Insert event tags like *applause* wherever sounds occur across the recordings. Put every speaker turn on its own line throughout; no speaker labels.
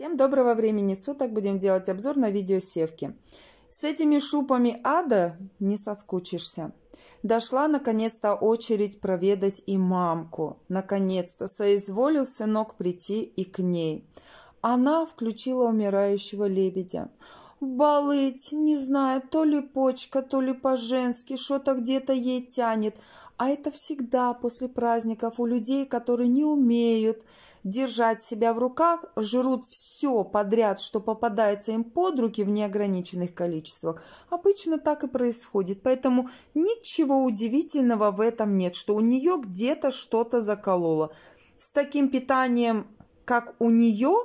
Всем доброго времени суток! Будем делать обзор на видеосевки. С этими шупами ада не соскучишься. Дошла наконец-то очередь проведать и мамку. Наконец-то соизволил сынок прийти и к ней. Она включила умирающего лебедя. Балыть, не знаю, то ли почка, то ли по-женски, что-то где-то ей тянет. А это всегда после праздников у людей, которые не умеют держать себя в руках, жрут все подряд, что попадается им под руки в неограниченных количествах. Обычно так и происходит, поэтому ничего удивительного в этом нет, что у нее где-то что-то закололо. С таким питанием, как у нее,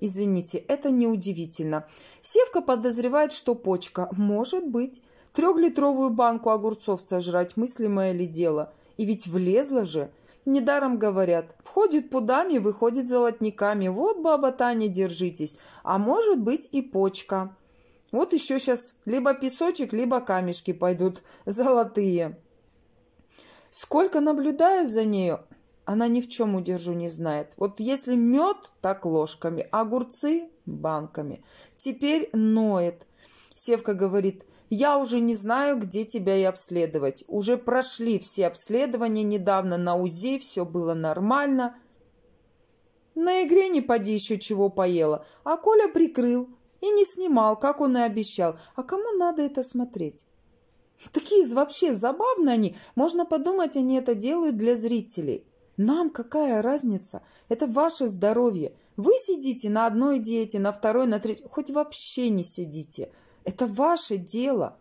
извините, это неудивительно. Севка подозревает, что почка. Может быть. Трехлитровую банку огурцов сожрать, мыслимое ли дело? И ведь влезла же – Недаром говорят, входит пудами, выходит золотниками. Вот, баба Таня, держитесь. А может быть и почка. Вот еще сейчас либо песочек, либо камешки пойдут золотые. Сколько наблюдаю за нею, она ни в чем удержу не знает. Вот если мед, так ложками, огурцы – банками. Теперь ноет. Севка говорит, я уже не знаю, где тебя и обследовать. Уже прошли все обследования недавно на УЗИ, все было нормально. На игре не поди еще чего поела. А Коля прикрыл и не снимал, как он и обещал. А кому надо это смотреть? Такие вообще забавные они. Можно подумать, они это делают для зрителей. Нам какая разница? Это ваше здоровье. Вы сидите на одной диете, на второй, на третьей. Хоть вообще не сидите. Это ваше дело.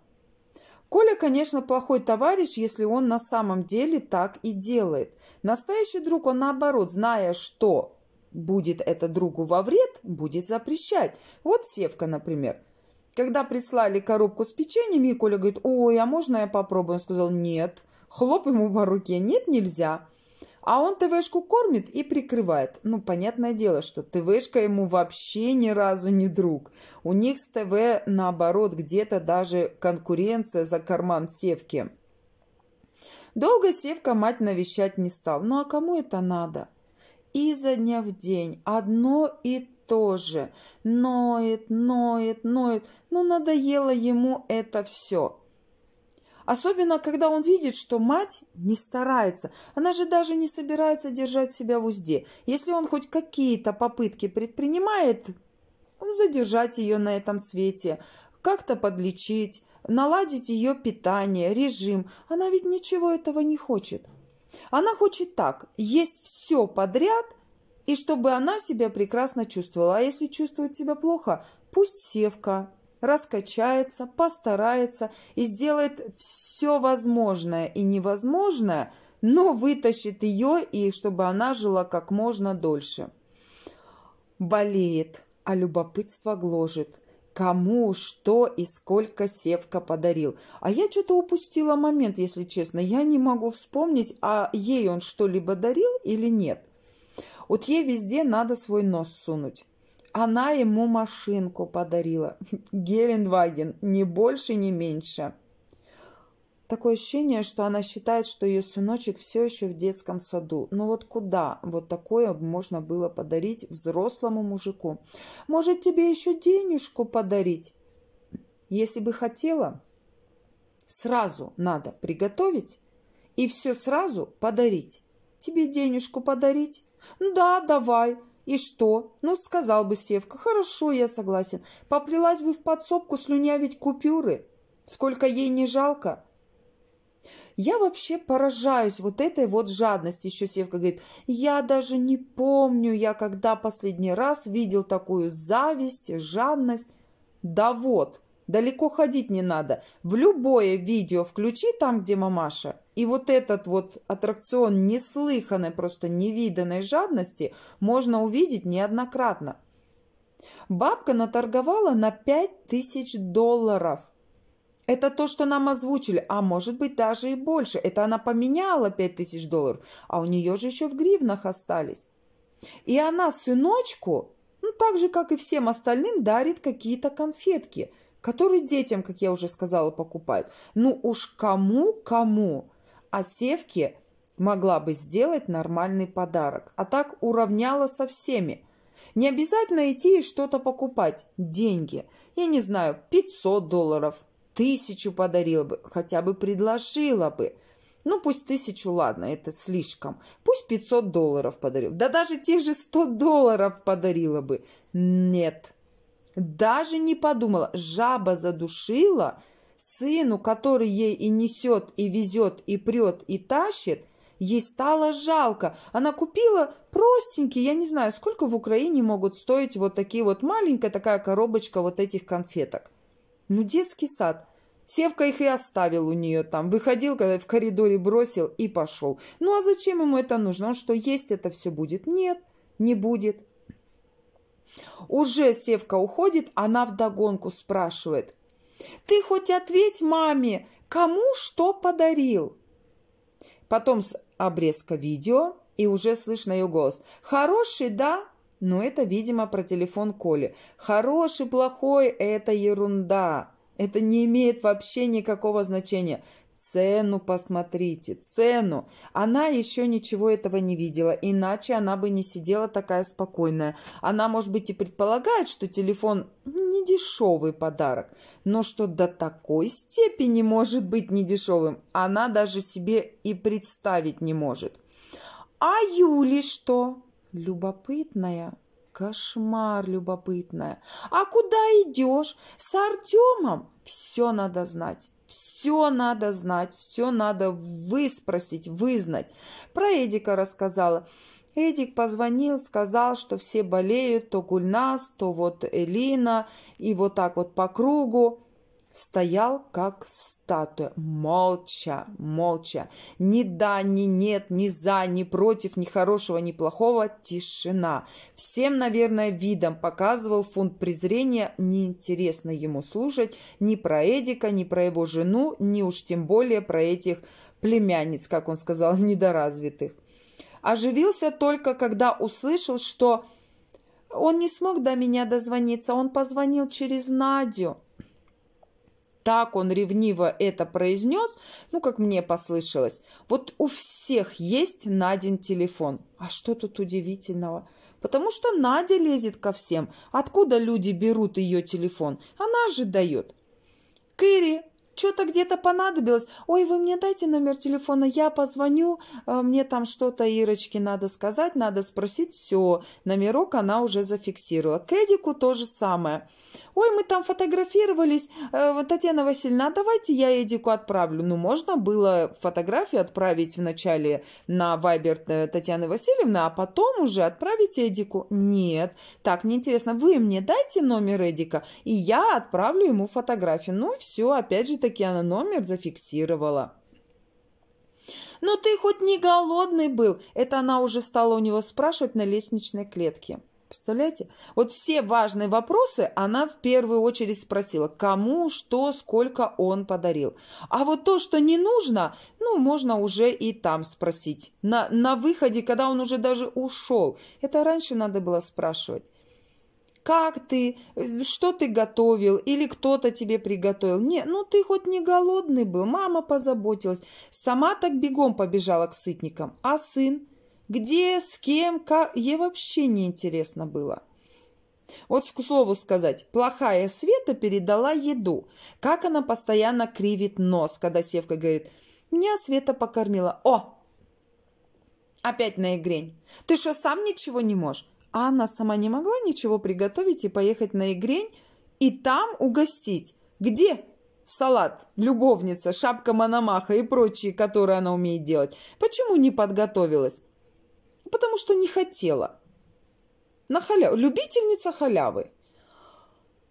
Коля, конечно, плохой товарищ, если он на самом деле так и делает. Настоящий друг, он наоборот, зная, что будет это другу во вред, будет запрещать. Вот Севка, например. Когда прислали коробку с печеньями, Коля говорит, ой, а можно я попробую? Он сказал, нет. Хлоп ему по руке, нет, нельзя. А он ТВшку кормит и прикрывает. Ну, понятное дело, что ТВшка ему вообще ни разу не друг. У них с ТВ, наоборот, где-то даже конкуренция за карман Севки. Долго Севка мать навещать не стал. Ну, а кому это надо? И за дня в день одно и то же. Ноет, ноет, ноет. Ну, надоело ему это все. Особенно, когда он видит, что мать не старается. Она же даже не собирается держать себя в узде. Если он хоть какие-то попытки предпринимает, он задержать ее на этом свете, как-то подлечить, наладить ее питание, режим. Она ведь ничего этого не хочет. Она хочет так, есть все подряд, и чтобы она себя прекрасно чувствовала. А если чувствует себя плохо, пусть севка, раскачается, постарается и сделает все возможное и невозможное, но вытащит ее и чтобы она жила как можно дольше. Болеет, а любопытство гложет. Кому, что и сколько Севка подарил. А я что-то упустила момент, если честно. Я не могу вспомнить, а ей он что-либо дарил или нет. Вот ей везде надо свой нос сунуть. Она ему машинку подарила. *laughs* Гелендваген, ни больше, ни меньше. Такое ощущение, что она считает, что ее сыночек все еще в детском саду. Но ну вот куда вот такое можно было подарить взрослому мужику? Может, тебе еще денежку подарить? Если бы хотела, сразу надо приготовить и все сразу подарить. Тебе денежку подарить? Ну да, давай, и что? Ну, сказал бы Севка, хорошо, я согласен. Поплелась бы в подсобку слюнявить купюры. Сколько ей не жалко. Я вообще поражаюсь вот этой вот жадности, еще Севка говорит. Я даже не помню, я когда последний раз видел такую зависть, жадность. Да вот, далеко ходить не надо. В любое видео включи там, где мамаша. И вот этот вот аттракцион неслыханной, просто невиданной жадности можно увидеть неоднократно. Бабка наторговала на 5000 долларов. Это то, что нам озвучили, а может быть даже и больше. Это она поменяла 5000 долларов, а у нее же еще в гривнах остались. И она сыночку, ну так же, как и всем остальным, дарит какие-то конфетки – который детям, как я уже сказала, покупают. Ну уж кому-кому, а Севке могла бы сделать нормальный подарок. А так уравняла со всеми. Не обязательно идти и что-то покупать. Деньги. Я не знаю, 500 долларов, тысячу подарила бы, хотя бы предложила бы. Ну, пусть тысячу, ладно, это слишком. Пусть 500 долларов подарил. Да даже те же 100 долларов подарила бы. Нет, даже не подумала. Жаба задушила сыну, который ей и несет, и везет, и прет, и тащит. Ей стало жалко. Она купила простенькие, я не знаю, сколько в Украине могут стоить вот такие вот маленькая такая коробочка вот этих конфеток. Ну, детский сад. Севка их и оставил у нее там. Выходил, когда в коридоре бросил и пошел. Ну а зачем ему это нужно? Он что, есть это все будет? Нет, не будет. Уже Севка уходит, она вдогонку спрашивает. «Ты хоть ответь маме, кому что подарил?» Потом обрезка видео, и уже слышно ее голос. «Хороший, да?» Но это, видимо, про телефон Коли. «Хороший, плохой – это ерунда. Это не имеет вообще никакого значения. Цену посмотрите, цену. Она еще ничего этого не видела, иначе она бы не сидела такая спокойная. Она, может быть, и предполагает, что телефон не дешевый подарок, но что до такой степени может быть недешевым, она даже себе и представить не может. А Юли что? Любопытная. Кошмар любопытная. А куда идешь? С Артемом? Все надо знать все надо знать, все надо выспросить, вызнать. Про Эдика рассказала. Эдик позвонил, сказал, что все болеют, то Гульнас, то вот Элина, и вот так вот по кругу стоял как статуя, молча, молча. Ни да, ни нет, ни за, ни против, ни хорошего, ни плохого, тишина. Всем, наверное, видом показывал фунт презрения, неинтересно ему слушать ни про Эдика, ни про его жену, ни уж тем более про этих племянниц, как он сказал, *laughs* недоразвитых. Оживился только, когда услышал, что он не смог до меня дозвониться, он позвонил через Надю так он ревниво это произнес, ну, как мне послышалось. Вот у всех есть Надин телефон. А что тут удивительного? Потому что Надя лезет ко всем. Откуда люди берут ее телефон? Она же дает. Кэрри что-то где-то понадобилось. Ой, вы мне дайте номер телефона, я позвоню, а, мне там что-то Ирочке надо сказать, надо спросить. Все, номерок она уже зафиксировала. К Эдику то же самое. Ой, мы там фотографировались, а, Татьяна Васильевна, а давайте я Эдику отправлю. Ну, можно было фотографию отправить вначале на Вайбер э, Татьяны Васильевны, а потом уже отправить Эдику. Нет, так, неинтересно, вы мне дайте номер Эдика, и я отправлю ему фотографию. Ну, все, опять же, все-таки она номер зафиксировала. Но «Ну, ты хоть не голодный был!» Это она уже стала у него спрашивать на лестничной клетке. Представляете? Вот все важные вопросы она в первую очередь спросила, кому, что, сколько он подарил. А вот то, что не нужно, ну, можно уже и там спросить. На, на выходе, когда он уже даже ушел. Это раньше надо было спрашивать как ты, что ты готовил, или кто-то тебе приготовил. Не, ну ты хоть не голодный был, мама позаботилась. Сама так бегом побежала к сытникам. А сын? Где, с кем, как? Ей вообще не интересно было. Вот к слову сказать, плохая Света передала еду. Как она постоянно кривит нос, когда Севка говорит, меня Света покормила. О, опять на игрень. Ты что, сам ничего не можешь? Анна сама не могла ничего приготовить и поехать на Игрень и там угостить. Где салат, любовница, шапка Мономаха и прочие, которые она умеет делать? Почему не подготовилась? Потому что не хотела. На халя... Любительница халявы.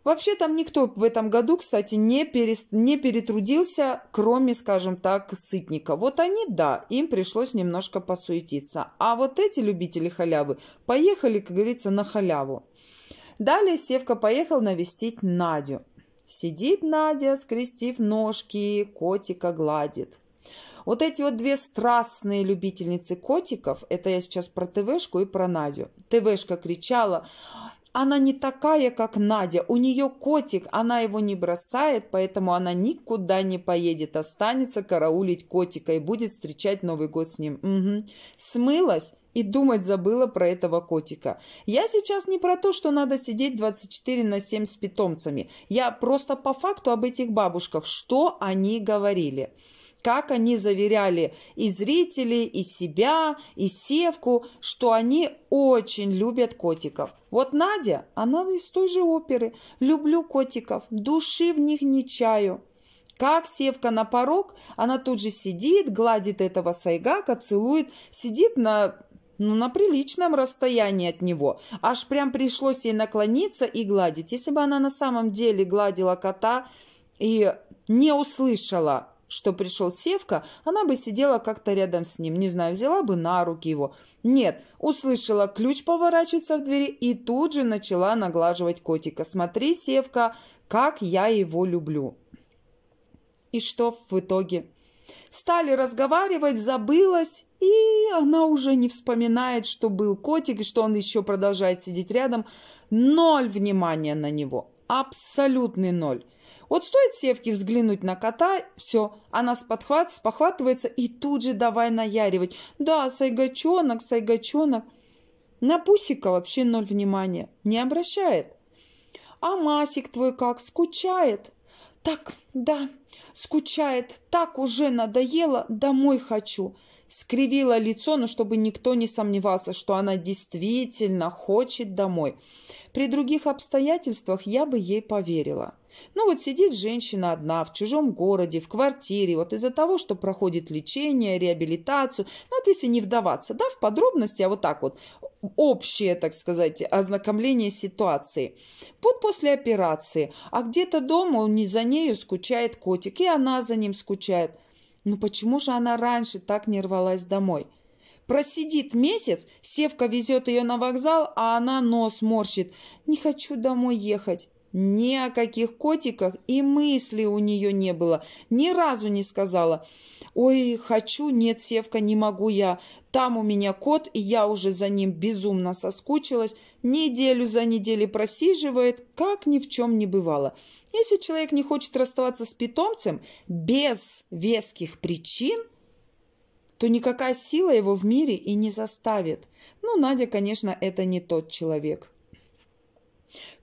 Вообще там никто в этом году, кстати, не, перес... не перетрудился, кроме, скажем так, сытника. Вот они, да, им пришлось немножко посуетиться. А вот эти любители халявы поехали, как говорится, на халяву. Далее Севка поехал навестить Надю. Сидит Надя, скрестив ножки, котика гладит. Вот эти вот две страстные любительницы котиков, это я сейчас про ТВшку и про Надю. ТВшка кричала, она не такая, как Надя. У нее котик, она его не бросает, поэтому она никуда не поедет. Останется караулить котика и будет встречать Новый год с ним. Угу. Смылась и думать забыла про этого котика. Я сейчас не про то, что надо сидеть 24 на 7 с питомцами. Я просто по факту об этих бабушках. Что они говорили? как они заверяли и зрителей, и себя, и Севку, что они очень любят котиков. Вот Надя, она из той же оперы. Люблю котиков, души в них не чаю. Как севка на порог, она тут же сидит, гладит этого сайгака, целует, сидит на ну, на приличном расстоянии от него. Аж прям пришлось ей наклониться и гладить. Если бы она на самом деле гладила кота и не услышала что пришел Севка, она бы сидела как-то рядом с ним, не знаю, взяла бы на руки его. Нет, услышала, ключ поворачивается в двери и тут же начала наглаживать котика. «Смотри, Севка, как я его люблю!» И что в итоге? Стали разговаривать, забылась, и она уже не вспоминает, что был котик, и что он еще продолжает сидеть рядом. Ноль внимания на него. Абсолютный ноль. Вот стоит Севке взглянуть на кота, все, она сподхват, спохватывается и тут же давай наяривать. Да, сайгачонок, сайгачонок. На Пусика вообще ноль внимания, не обращает. А Масик твой как, скучает? Так, да, скучает, так уже надоело, домой хочу. Скривила лицо, но чтобы никто не сомневался, что она действительно хочет домой. При других обстоятельствах я бы ей поверила. Ну вот сидит женщина одна в чужом городе, в квартире, вот из-за того, что проходит лечение, реабилитацию. Ну вот если не вдаваться, да, в подробности, а вот так вот, общее, так сказать, ознакомление ситуации. Вот после операции, а где-то дома он за нею скучает котик, и она за ним скучает. Ну почему же она раньше так не рвалась домой? Просидит месяц, Севка везет ее на вокзал, а она нос морщит. «Не хочу домой ехать». Ни о каких котиках и мысли у нее не было. Ни разу не сказала. «Ой, хочу, нет, Севка, не могу я. Там у меня кот, и я уже за ним безумно соскучилась. Неделю за неделей просиживает, как ни в чем не бывало. Если человек не хочет расставаться с питомцем без веских причин, то никакая сила его в мире и не заставит. Ну, Надя, конечно, это не тот человек.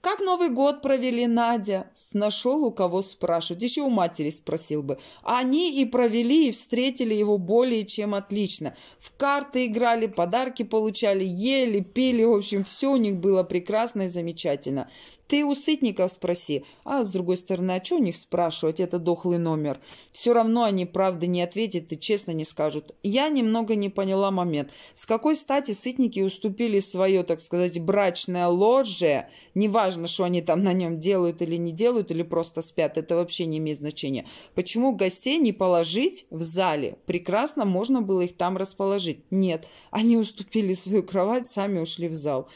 «Как Новый год провели, Надя?» Нашел у кого спрашивать, еще у матери спросил бы. Они и провели, и встретили его более чем отлично. В карты играли, подарки получали, ели, пили, в общем, все у них было прекрасно и замечательно. Ты у сытников спроси. А с другой стороны, а что у них спрашивать? Это дохлый номер. Все равно они правды не ответят и честно не скажут. Я немного не поняла момент. С какой стати сытники уступили свое, так сказать, брачное ложе, неважно, неважно, что они там на нем делают или не делают, или просто спят, это вообще не имеет значения. Почему гостей не положить в зале? Прекрасно можно было их там расположить. Нет, они уступили свою кровать, сами ушли в зал.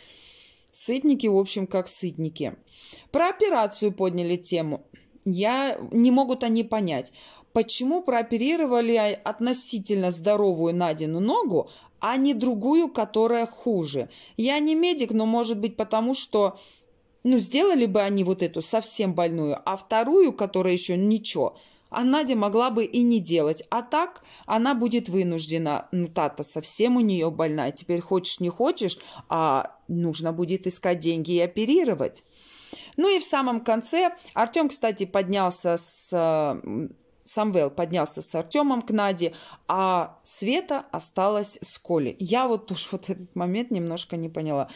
Сытники, в общем, как сытники. Про операцию подняли тему. Я не могут они понять, почему прооперировали относительно здоровую Надину ногу, а не другую, которая хуже. Я не медик, но может быть потому, что ну, сделали бы они вот эту совсем больную, а вторую, которая еще ничего, а Надя могла бы и не делать. А так она будет вынуждена. Ну, Тата совсем у нее больная. Теперь хочешь, не хочешь, а нужно будет искать деньги и оперировать. Ну и в самом конце Артем, кстати, поднялся с э, Самвел поднялся с Артемом к Наде, а Света осталась с Колей. Я вот уж вот этот момент немножко не поняла.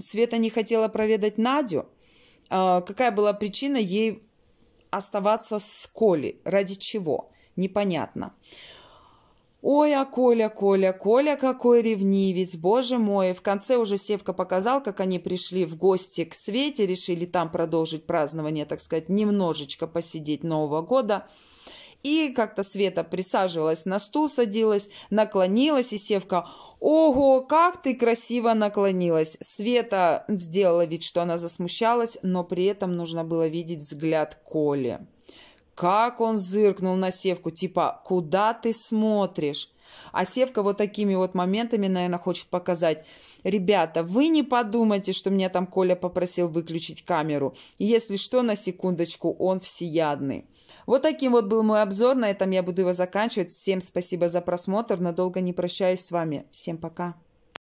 Света не хотела проведать Надю. А, какая была причина ей оставаться с Колей? Ради чего? Непонятно. Ой, а Коля, Коля, Коля какой ревнивец, боже мой. В конце уже Севка показал, как они пришли в гости к Свете, решили там продолжить празднование, так сказать, немножечко посидеть Нового года – и как-то Света присаживалась на стул, садилась, наклонилась, и Севка «Ого, как ты красиво наклонилась!» Света сделала вид, что она засмущалась, но при этом нужно было видеть взгляд Коли. Как он зыркнул на Севку, типа «Куда ты смотришь?» А Севка вот такими вот моментами, наверное, хочет показать. Ребята, вы не подумайте, что меня там Коля попросил выключить камеру. Если что, на секундочку, он всеядный. Вот таким вот был мой обзор. На этом я буду его заканчивать. Всем спасибо за просмотр. Надолго не прощаюсь с вами. Всем пока.